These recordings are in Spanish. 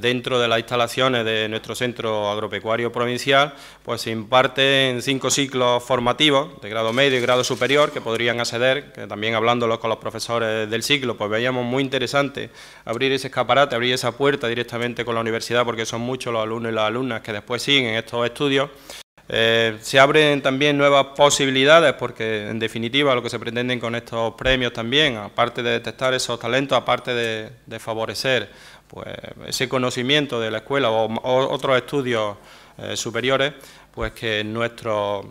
Dentro de las instalaciones de nuestro centro agropecuario provincial, pues se imparten cinco ciclos formativos de grado medio y grado superior que podrían acceder, también hablándolos con los profesores del ciclo, pues veíamos muy interesante abrir ese escaparate, abrir esa puerta directamente con la universidad, porque son muchos los alumnos y las alumnas que después siguen estos estudios. Eh, se abren también nuevas posibilidades porque en definitiva lo que se pretenden con estos premios también, aparte de detectar esos talentos, aparte de favorecer pues, ese conocimiento de la escuela o, otros estudios eh, superiores, pues que nuestros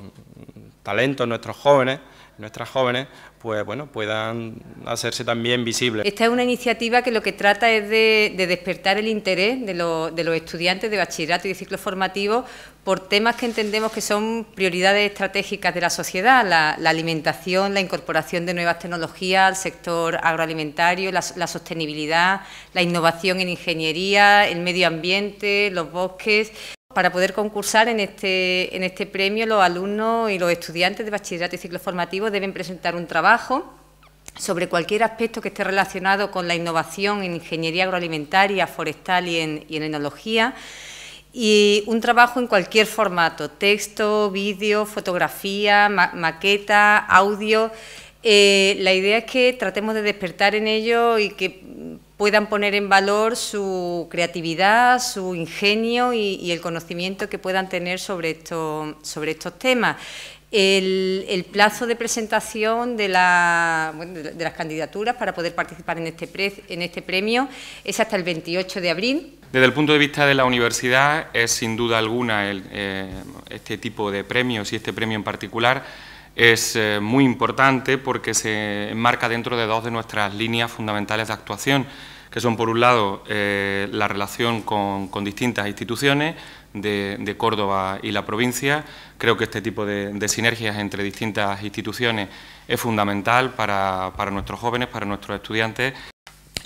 talentos, nuestros jóvenes, nuestras jóvenes, pues bueno, puedan hacerse también visibles. Esta es una iniciativa que lo que trata es de, despertar el interés de, los estudiantes de bachillerato y de ciclo formativo por temas que entendemos que son prioridades estratégicas de la sociedad, la, alimentación, la incorporación de nuevas tecnologías al sector agroalimentario, la, sostenibilidad, la innovación en ingeniería, el medio ambiente, los bosques, para poder concursar en este, en este premio, los alumnos y los estudiantes de bachillerato y ciclo formativo deben presentar un trabajo sobre cualquier aspecto que esté relacionado con la innovación en ingeniería agroalimentaria, forestal y en, enología, y un trabajo en cualquier formato, texto, vídeo, fotografía, maqueta, audio. Eh, la idea es que tratemos de despertar en ello y que puedan poner en valor su creatividad, su ingenio y, el conocimiento que puedan tener sobre, esto, sobre estos temas. El, plazo de presentación de, las candidaturas para poder participar en este, en este premio es hasta el 28 de abril. Desde el punto de vista de la universidad es sin duda alguna eh, este tipo de premios y este premio en particular es eh, muy importante porque se enmarca dentro de dos de nuestras líneas fundamentales de actuación, que son, por un lado, eh, la relación con, distintas instituciones de, Córdoba y la provincia. Creo que este tipo de, sinergias entre distintas instituciones es fundamental para nuestros jóvenes, para nuestros estudiantes.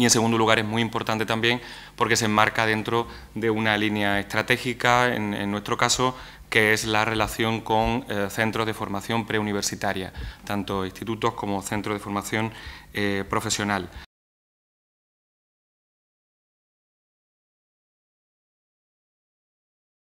Y en segundo lugar es muy importante también porque se enmarca dentro de una línea estratégica, en, nuestro caso, que es la relación con eh, centros de formación preuniversitaria, tanto institutos como centros de formación eh, profesional.